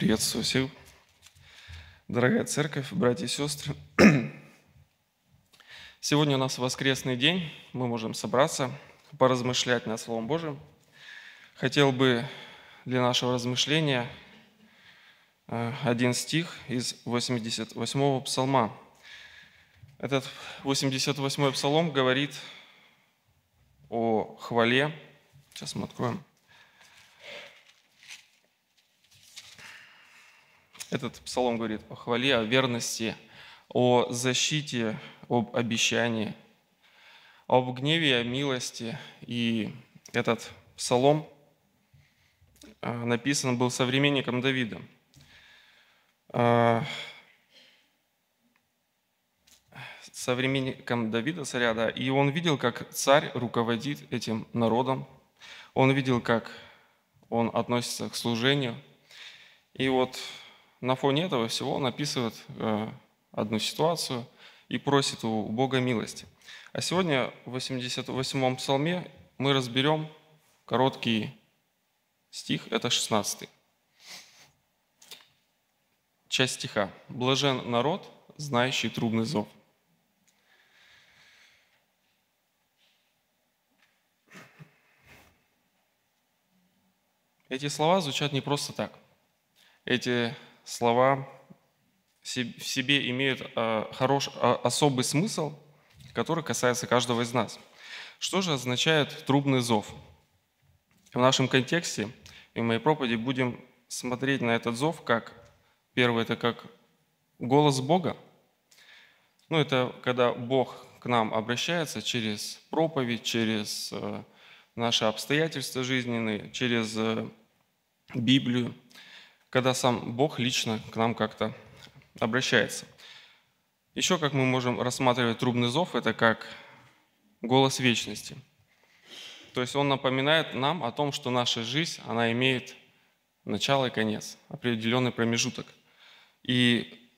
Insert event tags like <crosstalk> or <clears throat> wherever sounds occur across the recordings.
Приветствую всех, дорогая церковь, братья и сестры. <clears throat> Сегодня у нас воскресный день, мы можем собраться, поразмышлять над Словом Божьим. Хотел бы для нашего размышления э, один стих из 88-го псалма. Этот 88-й псалом говорит о хвале. Сейчас мы откроем. Этот псалом говорит о хвале, о верности, о защите, об обещании, об гневе, о милости. И этот псалом а, написан был современником а, Давида. Современником Давида, царя, да. И он видел, как царь руководит этим народом. Он видел, как он относится к служению. И вот на фоне этого всего он описывает э, одну ситуацию и просит у Бога милости. А сегодня в 88-м псалме мы разберем короткий стих, это 16 -й. Часть стиха. «Блажен народ, знающий трубный зов». Эти слова звучат не просто так. Эти слова в себе имеют а, хорош, а, особый смысл, который касается каждого из нас. Что же означает трубный зов? В нашем контексте и в моей проповеди будем смотреть на этот зов как, первое, это как голос Бога. Ну, это когда Бог к нам обращается через проповедь, через э, наши обстоятельства жизненные, через э, Библию, когда сам Бог лично к нам как-то обращается. Еще как мы можем рассматривать трубный зов, это как голос вечности. То есть он напоминает нам о том, что наша жизнь, она имеет начало и конец, определенный промежуток. И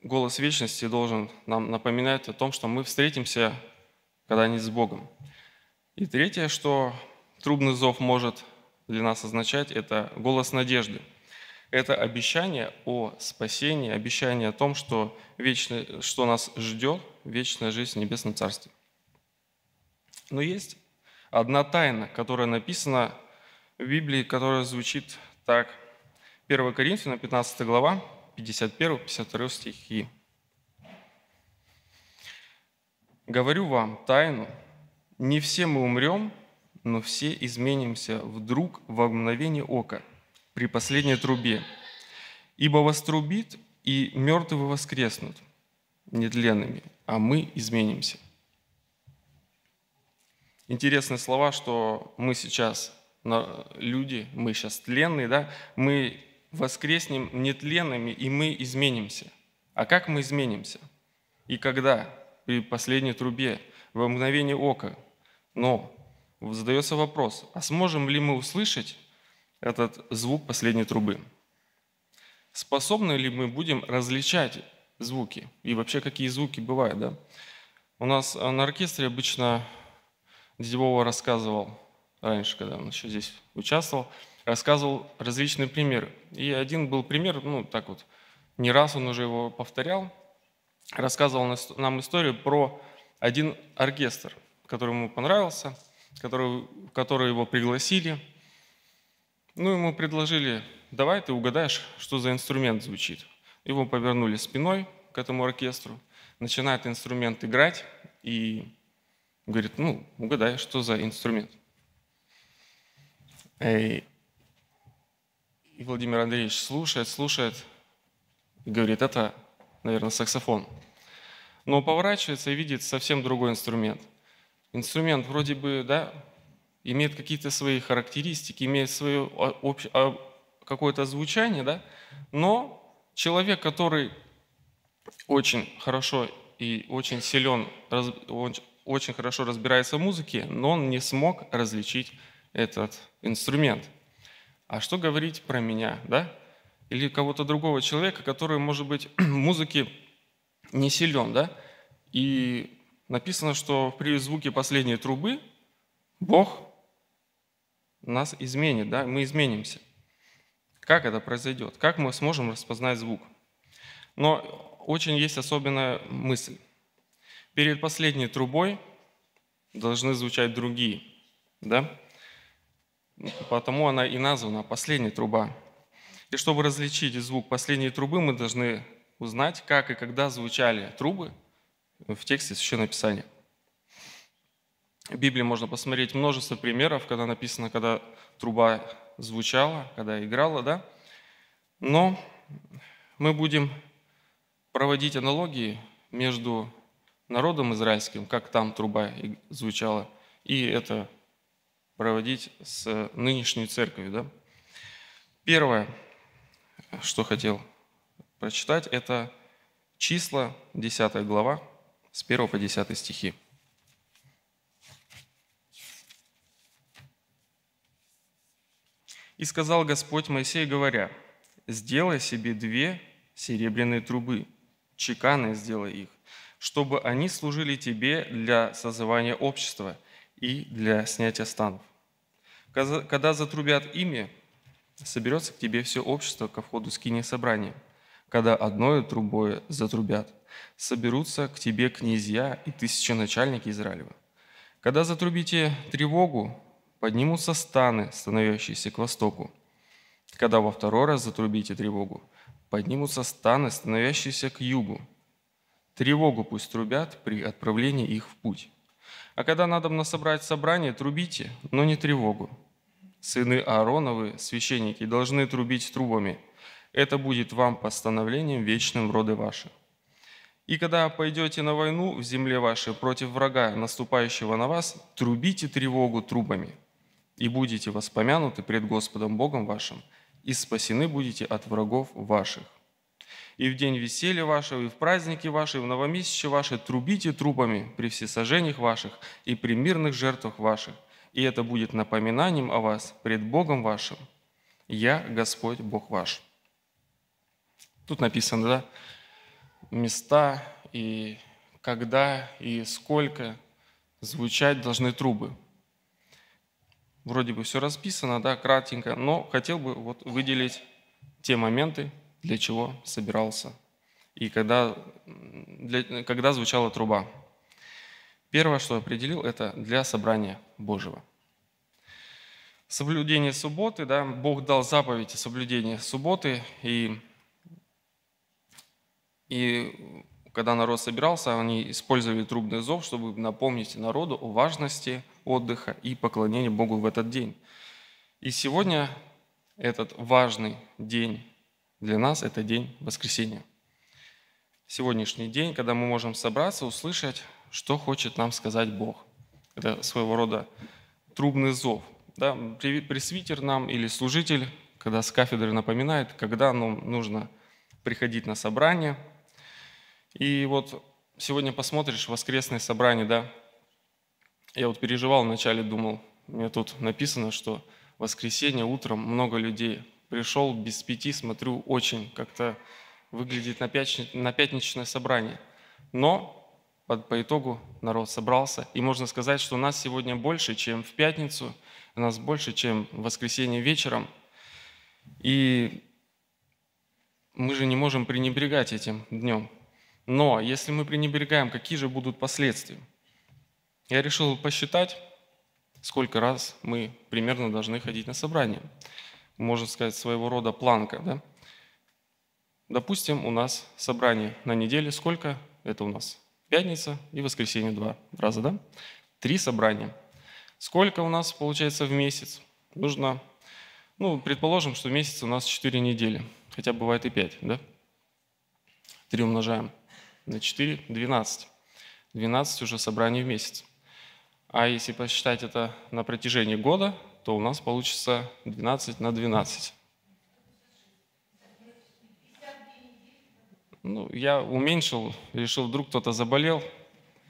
голос вечности должен нам напоминать о том, что мы встретимся когда-нибудь с Богом. И третье, что трубный зов может для нас означать, это голос надежды – это обещание о спасении, обещание о том, что, вечно, что нас ждет вечная жизнь в Небесном Царстве. Но есть одна тайна, которая написана в Библии, которая звучит так. 1 Коринфянам, 15 глава, 51-52 стихи. «Говорю вам тайну, не все мы умрем, но все изменимся вдруг во мгновение ока – при последней трубе. Ибо вострубит, и мертвые воскреснут нетленными, а мы изменимся. Интересные слова, что мы сейчас люди, мы сейчас тленные, да, мы воскреснем нетленными, и мы изменимся. А как мы изменимся? И когда? При последней трубе, во мгновение ока. Но задается вопрос, а сможем ли мы услышать этот звук последней трубы. Способны ли мы будем различать звуки и вообще какие звуки бывают, да? У нас э, на оркестре обычно Дедевова рассказывал раньше, когда он еще здесь участвовал, рассказывал различные примеры. И один был пример, ну так вот, не раз он уже его повторял, рассказывал нам историю про один оркестр, который ему понравился, который, в который его пригласили – ну, ему предложили, давай ты угадаешь, что за инструмент звучит. Его повернули спиной к этому оркестру, начинает инструмент играть и говорит, ну, угадай, что за инструмент. И Владимир Андреевич слушает, слушает и говорит, это, наверное, саксофон. Но поворачивается и видит совсем другой инструмент. Инструмент вроде бы, да, имеет какие-то свои характеристики, имеет свое какое-то звучание, да? но человек, который очень хорошо и очень силен, он очень хорошо разбирается в музыке, но он не смог различить этот инструмент. А что говорить про меня, да? Или кого-то другого человека, который, может быть, <clears throat> в музыке не силен, да? И написано, что при звуке последней трубы Бог нас изменит, да, мы изменимся. Как это произойдет? Как мы сможем распознать звук? Но очень есть особенная мысль. Перед последней трубой должны звучать другие, да? Потому она и названа «последняя труба». И чтобы различить звук последней трубы, мы должны узнать, как и когда звучали трубы в тексте Священного Писания. В Библии можно посмотреть множество примеров, когда написано, когда труба звучала, когда играла, да. Но мы будем проводить аналогии между народом израильским, как там труба звучала, и это проводить с нынешней церковью. Да? Первое, что хотел прочитать, это числа 10 глава с 1 по 10 стихи. И сказал Господь Моисей, говоря, «Сделай себе две серебряные трубы, чеканы сделай их, чтобы они служили тебе для созывания общества и для снятия станов. Когда затрубят ими, соберется к тебе все общество ко входу скини собрания. Когда одной трубой затрубят, соберутся к тебе князья и тысячи начальники Израилева. Когда затрубите тревогу, поднимутся станы, становящиеся к востоку. Когда во второй раз затрубите тревогу, поднимутся станы, становящиеся к югу. Тревогу пусть трубят при отправлении их в путь. А когда надобно собрать собрание, трубите, но не тревогу. Сыны Аароновы, священники, должны трубить трубами. Это будет вам постановлением вечным в роды ваши. И когда пойдете на войну в земле вашей против врага, наступающего на вас, трубите тревогу трубами» и будете воспомянуты пред Господом Богом вашим, и спасены будете от врагов ваших. И в день веселья вашего, и в праздники ваши, и в новомесяче ваши трубите трубами при всесожжениях ваших и при мирных жертвах ваших, и это будет напоминанием о вас пред Богом вашим. Я Господь Бог ваш». Тут написано, да, места и когда и сколько звучать должны трубы – Вроде бы все расписано, да, кратенько, но хотел бы вот выделить те моменты, для чего собирался и когда, для, когда звучала труба. Первое, что определил, это для собрания Божьего. Соблюдение субботы, да, Бог дал заповедь о соблюдении субботы, и, и когда народ собирался, они использовали трубный зов, чтобы напомнить народу о важности отдыха и поклонения Богу в этот день. И сегодня этот важный день для нас – это день воскресения. Сегодняшний день, когда мы можем собраться, услышать, что хочет нам сказать Бог. Это своего рода трубный зов. Да? Пресвитер нам или служитель, когда с кафедры напоминает, когда нам нужно приходить на собрание – и вот сегодня посмотришь воскресное собрание, да? Я вот переживал вначале, думал, мне тут написано, что воскресенье утром много людей. Пришел без пяти, смотрю, очень как-то выглядит на, пятнич... на пятничное собрание. Но под, по итогу народ собрался. И можно сказать, что нас сегодня больше, чем в пятницу, нас больше, чем в воскресенье вечером. И мы же не можем пренебрегать этим днем. Но если мы пренебрегаем, какие же будут последствия? Я решил посчитать, сколько раз мы примерно должны ходить на собрание. Можно сказать, своего рода планка. Да? Допустим, у нас собрание на неделе. Сколько? Это у нас пятница и воскресенье два раза, да? Три собрания. Сколько у нас получается в месяц? Нужно, ну, предположим, что в месяц у нас 4 недели, хотя бывает и 5, да? 3 умножаем – на 4, 12. 12 уже собраний в месяц. А если посчитать это на протяжении года, то у нас получится 12 на 12. Ну, я уменьшил, решил, вдруг кто-то заболел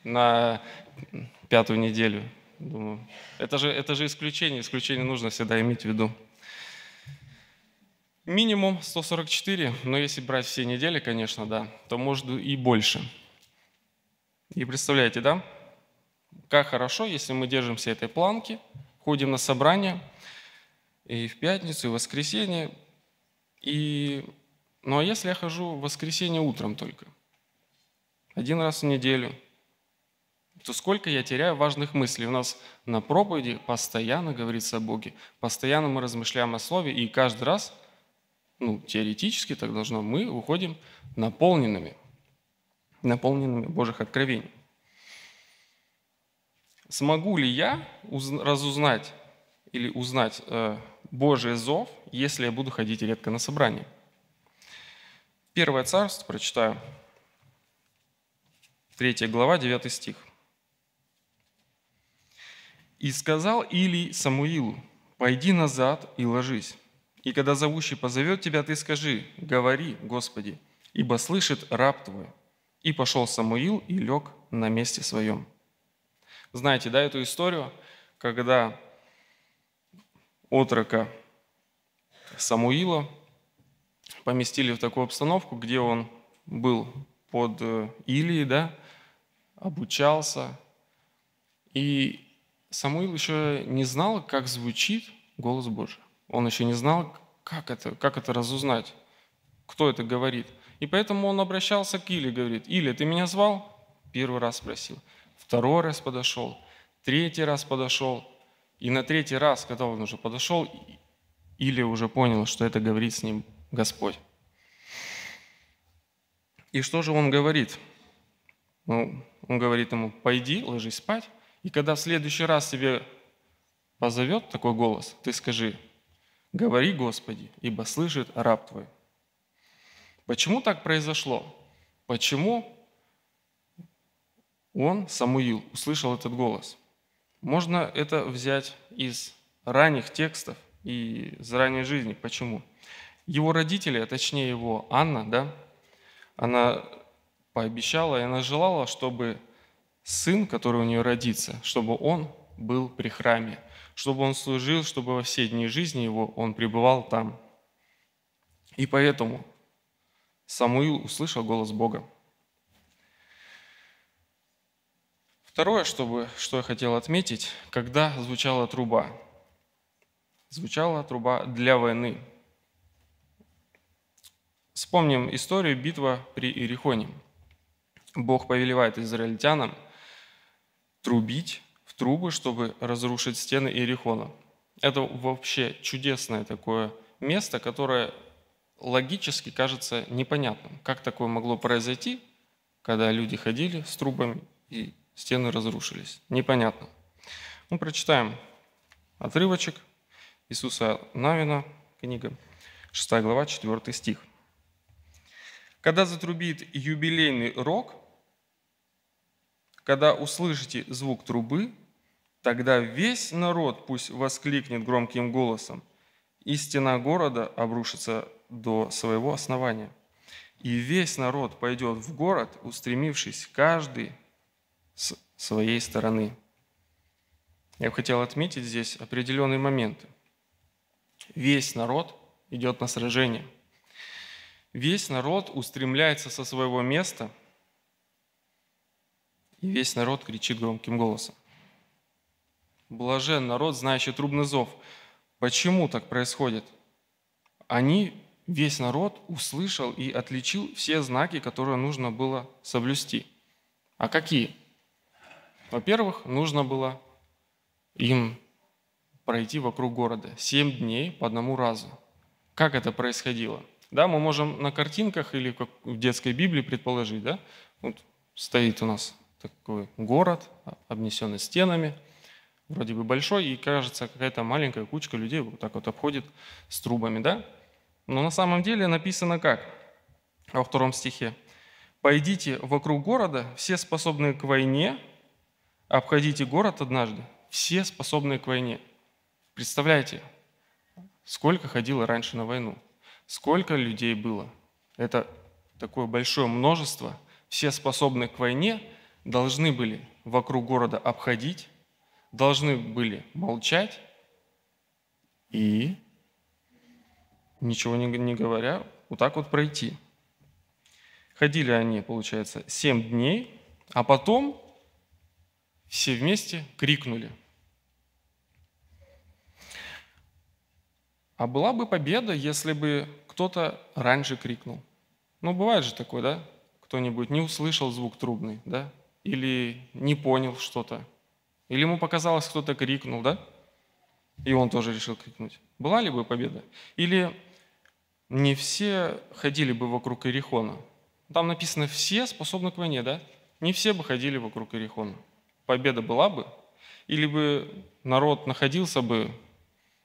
на пятую неделю. Думаю, это же, это же исключение, исключение нужно всегда иметь в виду. Минимум 144, но если брать все недели, конечно, да, то может и больше. И представляете, да, как хорошо, если мы держимся этой планки, ходим на собрания и в пятницу, и в воскресенье. И... Ну а если я хожу в воскресенье утром только, один раз в неделю, то сколько я теряю важных мыслей. У нас на проповеди постоянно говорится о Боге, постоянно мы размышляем о Слове, и каждый раз – ну, теоретически так должно, мы уходим наполненными, наполненными Божьих откровений. Смогу ли я разузнать или узнать э, Божий зов, если я буду ходить редко на собрание? Первое царство, прочитаю, третья глава, 9 стих. «И сказал Илий Самуилу, пойди назад и ложись. И когда зовущий позовет тебя, ты скажи, говори, Господи, ибо слышит раб твой. И пошел Самуил и лег на месте своем. Знаете, да, эту историю, когда отрока Самуила поместили в такую обстановку, где он был под э, Илией, да, обучался. И Самуил еще не знал, как звучит голос Божий. Он еще не знал, как это, как это разузнать, кто это говорит. И поэтому он обращался к Или, говорит, Или, ты меня звал?» Первый раз спросил. Второй раз подошел. Третий раз подошел. И на третий раз, когда он уже подошел, Или уже понял, что это говорит с ним Господь. И что же он говорит? Ну, он говорит ему, пойди, ложись спать, и когда в следующий раз тебе позовет такой голос, ты скажи, Говори, Господи, ибо слышит раб твой. Почему так произошло? Почему он, Самуил, услышал этот голос? Можно это взять из ранних текстов и из ранней жизни. Почему? Его родители, а точнее его Анна, да, она пообещала, и она желала, чтобы сын, который у нее родится, чтобы он был при храме, чтобы он служил, чтобы во все дни жизни его он пребывал там. И поэтому Самуил услышал голос Бога. Второе, чтобы, что я хотел отметить, когда звучала труба. Звучала труба для войны. Вспомним историю битва при Ирихоне. Бог повелевает израильтянам трубить трубы, чтобы разрушить стены Иерихона. Это вообще чудесное такое место, которое логически кажется непонятным. Как такое могло произойти, когда люди ходили с трубами и стены разрушились? Непонятно. Мы прочитаем отрывочек Иисуса Навина, книга, 6 глава, 4 стих. «Когда затрубит юбилейный рог, когда услышите звук трубы, Тогда весь народ пусть воскликнет громким голосом, и стена города обрушится до своего основания. И весь народ пойдет в город, устремившись каждый с своей стороны. Я бы хотел отметить здесь определенные моменты. Весь народ идет на сражение. Весь народ устремляется со своего места, и весь народ кричит громким голосом. Блажен народ, знающий трубный зов. Почему так происходит? Они, весь народ, услышал и отличил все знаки, которые нужно было соблюсти. А какие? Во-первых, нужно было им пройти вокруг города. Семь дней по одному разу. Как это происходило? Да, мы можем на картинках или как в детской Библии предположить, да? Вот стоит у нас такой город, обнесенный стенами – вроде бы большой, и кажется, какая-то маленькая кучка людей вот так вот обходит с трубами, да? Но на самом деле написано как? Во втором стихе. «Пойдите вокруг города, все способные к войне, обходите город однажды, все способные к войне». Представляете, сколько ходило раньше на войну, сколько людей было. Это такое большое множество. Все способные к войне должны были вокруг города обходить должны были молчать и, ничего не, не говоря, вот так вот пройти. Ходили они, получается, семь дней, а потом все вместе крикнули. А была бы победа, если бы кто-то раньше крикнул. Ну, бывает же такое, да? Кто-нибудь не услышал звук трубный, да? Или не понял что-то. Или ему показалось, кто-то крикнул, да? И он тоже решил крикнуть. Была ли бы победа? Или не все ходили бы вокруг Ирихона. Там написано «все способны к войне», да? Не все бы ходили вокруг Ирихона. Победа была бы? Или бы народ находился бы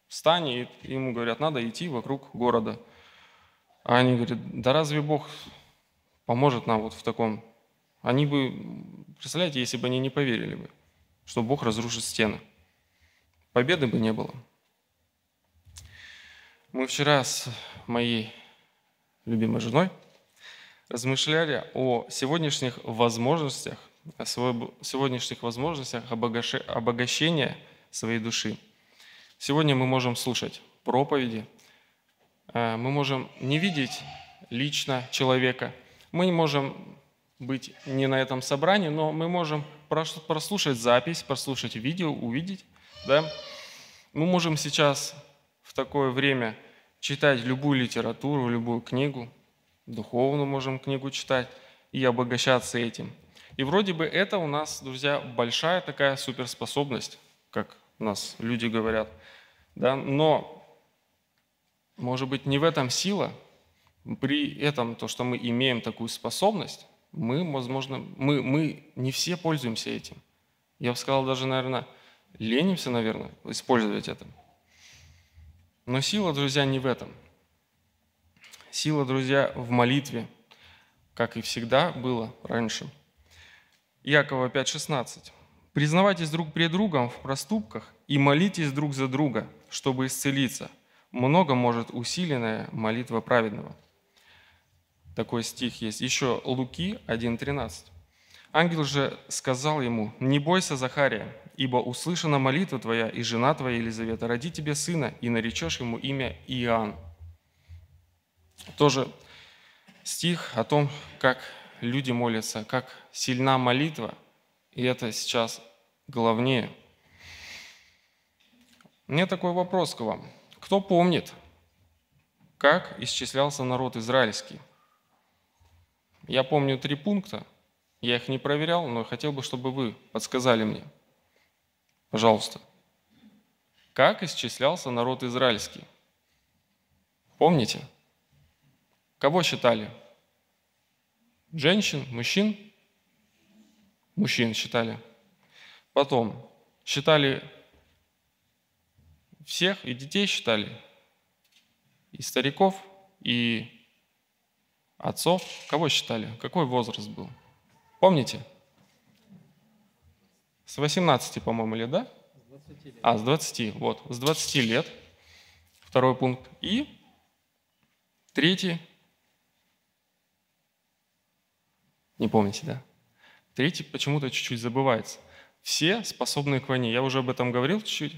в стане, и ему говорят, надо идти вокруг города. А они говорят, да разве Бог поможет нам вот в таком? Они бы, представляете, если бы они не поверили бы что Бог разрушит стены. Победы бы не было. Мы вчера с моей любимой женой размышляли о сегодняшних возможностях, о сегодняшних возможностях обогащения своей души. Сегодня мы можем слушать проповеди, э, мы можем не видеть лично человека, мы не можем быть не на этом собрании, но мы можем прослушать запись, прослушать видео, увидеть. Да? Мы можем сейчас в такое время читать любую литературу, любую книгу, духовную можем книгу читать и обогащаться этим. И вроде бы это у нас, друзья, большая такая суперспособность, как у нас люди говорят. Да? Но, может быть, не в этом сила, при этом то, что мы имеем такую способность, мы, возможно, мы, мы не все пользуемся этим. Я бы сказал, даже, наверное, ленимся, наверное, использовать это. Но сила, друзья, не в этом. Сила, друзья, в молитве, как и всегда было раньше. Иакова 5,16. «Признавайтесь друг перед другом в проступках и молитесь друг за друга, чтобы исцелиться. Много может усиленная молитва праведного» такой стих есть. Еще Луки 1.13. Ангел же сказал ему, «Не бойся, Захария, ибо услышана молитва твоя, и жена твоя Елизавета роди тебе сына, и наречешь ему имя Иоанн». Тоже стих о том, как люди молятся, как сильна молитва, и это сейчас главнее. Мне такой вопрос к вам. Кто помнит, как исчислялся народ израильский? Я помню три пункта, я их не проверял, но хотел бы, чтобы вы подсказали мне. Пожалуйста. Как исчислялся народ израильский? Помните? Кого считали? Женщин, мужчин? Мужчин считали. Потом считали всех, и детей считали, и стариков, и отцов, кого считали? Какой возраст был? Помните? С 18, по-моему, лет, да? С а, с 20, вот, с 20 лет. Второй пункт. И третий. Не помните, да? Третий почему-то чуть-чуть забывается. Все способные к войне. Я уже об этом говорил чуть-чуть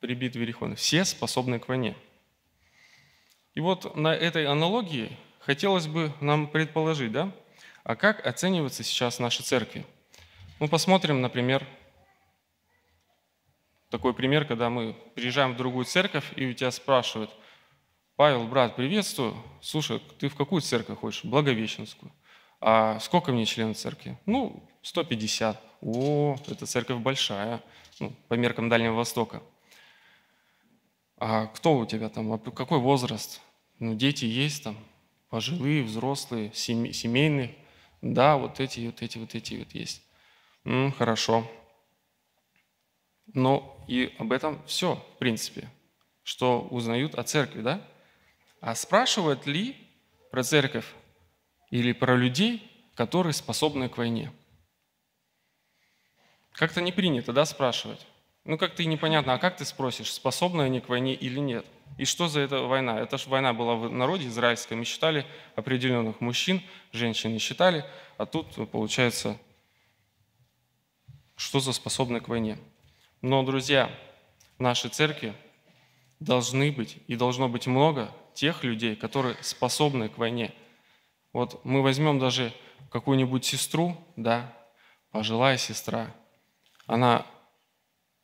при битве Рихона. Все способные к войне. И вот на этой аналогии Хотелось бы нам предположить, да? А как оцениваются сейчас наши церкви? Мы ну, посмотрим, например, такой пример, когда мы приезжаем в другую церковь, и у тебя спрашивают, Павел, брат, приветствую. Слушай, ты в какую церковь хочешь? Благовещенскую. А сколько мне членов церкви? Ну, 150. О, эта церковь большая, ну, по меркам Дальнего Востока. А кто у тебя там? А какой возраст? Ну, дети есть там, пожилые, взрослые, семейные, Да, вот эти, вот эти, вот эти вот есть. М, хорошо. Но и об этом все, в принципе, что узнают о церкви, да? А спрашивают ли про церковь или про людей, которые способны к войне? Как-то не принято, да, спрашивать. Ну как-то и непонятно, а как ты спросишь, способны они к войне или нет? И что за эта война? Это же война была в народе израильском, и считали определенных мужчин, женщин не считали, а тут э, получается, что за способны к войне? Но, друзья, в нашей церкви должны быть и должно быть много тех людей, которые способны к войне. Вот мы возьмем даже какую-нибудь сестру, да, пожилая сестра, она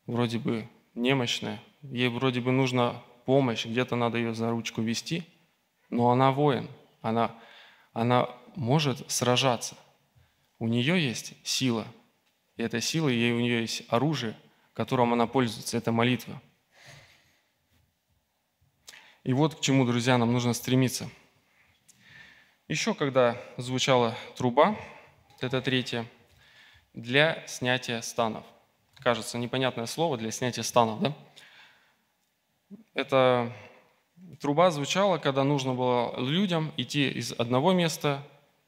вроде бы немощная, ей вроде бы нужна помощь, где-то надо ее за ручку вести, но она воин, она, она может сражаться. У нее есть сила, и эта сила, ей у нее есть оружие, которым она пользуется, это молитва. И вот к чему, друзья, нам нужно стремиться. Еще когда звучала труба, это третье, для снятия станов кажется, непонятное слово для снятия станов. Да? Это труба звучала, когда нужно было людям идти из одного места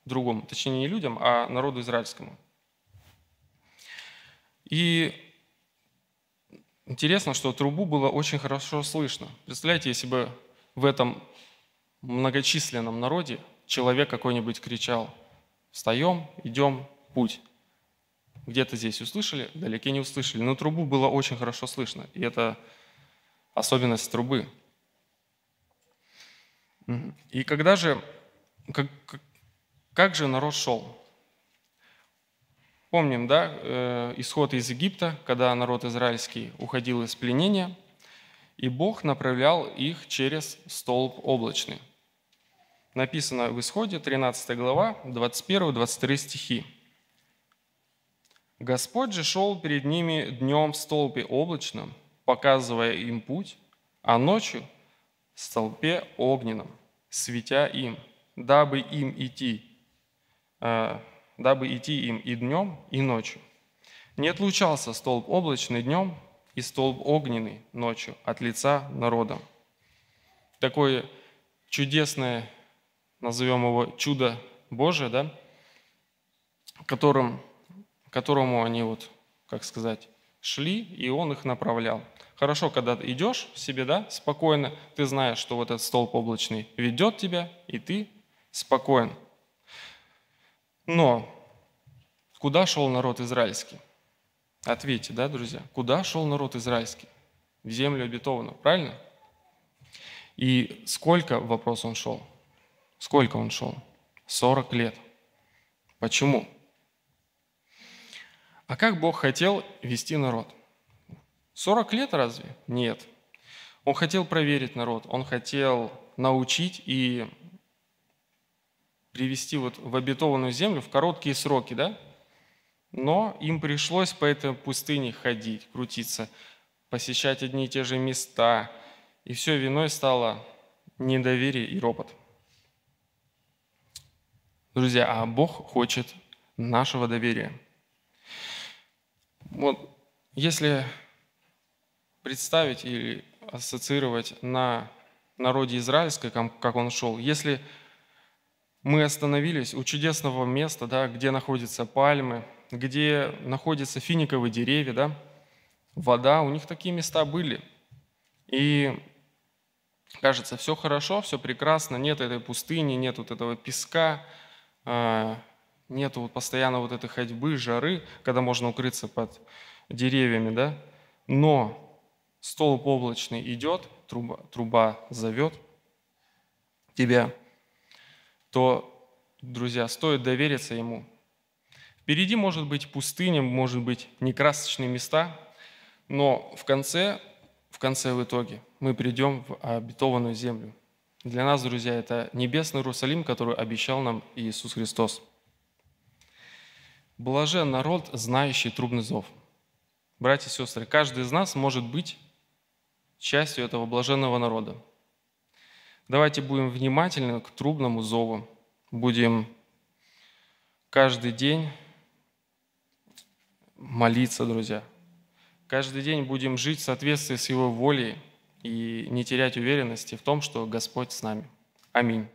к другому. Точнее, не людям, а народу израильскому. И интересно, что трубу было очень хорошо слышно. Представляете, если бы в этом многочисленном народе человек какой-нибудь кричал «Встаем, идем, путь» где-то здесь услышали, вдалеке не услышали. Но трубу было очень хорошо слышно, и это особенность трубы. И когда же, как, как же народ шел? Помним, да, э, исход из Египта, когда народ израильский уходил из пленения, и Бог направлял их через столб облачный. Написано в Исходе, 13 глава, 21-23 стихи. Господь же шел перед ними днем в столбе облачном, показывая им путь, а ночью в столпе огненном, светя им, дабы им идти, э, дабы идти им и днем, и ночью. Не отлучался столб облачный днем и столб огненный ночью от лица народа. Такое чудесное, назовем его чудо Божие, да, которым которому они вот, как сказать, шли, и он их направлял. Хорошо, когда ты идешь себе, да, спокойно, ты знаешь, что вот этот столб облачный ведет тебя, и ты спокоен. Но куда шел народ израильский? Ответьте, да, друзья? Куда шел народ израильский? В землю обетованную, правильно? И сколько, вопрос он шел? Сколько он шел? 40 лет. Почему? А как Бог хотел вести народ? 40 лет разве? Нет. Он хотел проверить народ, он хотел научить и привести вот в обетованную землю в короткие сроки, да? Но им пришлось по этой пустыне ходить, крутиться, посещать одни и те же места, и все виной стало недоверие и ропот. Друзья, а Бог хочет нашего доверия – вот если представить или ассоциировать на народе израильской, как он шел, если мы остановились у чудесного места, да, где находятся пальмы, где находятся финиковые деревья, да, вода, у них такие места были. И кажется, все хорошо, все прекрасно, нет этой пустыни, нет вот этого песка, а, нету вот постоянно вот этой ходьбы, жары, когда можно укрыться под деревьями, да, но столб облачный идет, труба, труба зовет тебя, то, друзья, стоит довериться ему. Впереди может быть пустыня, может быть некрасочные места, но в конце, в конце в итоге мы придем в обетованную землю. Для нас, друзья, это небесный Иерусалим, который обещал нам Иисус Христос. Блажен народ, знающий трубный зов. Братья и сестры, каждый из нас может быть частью этого блаженного народа. Давайте будем внимательны к трубному зову. Будем каждый день молиться, друзья. Каждый день будем жить в соответствии с Его волей и не терять уверенности в том, что Господь с нами. Аминь.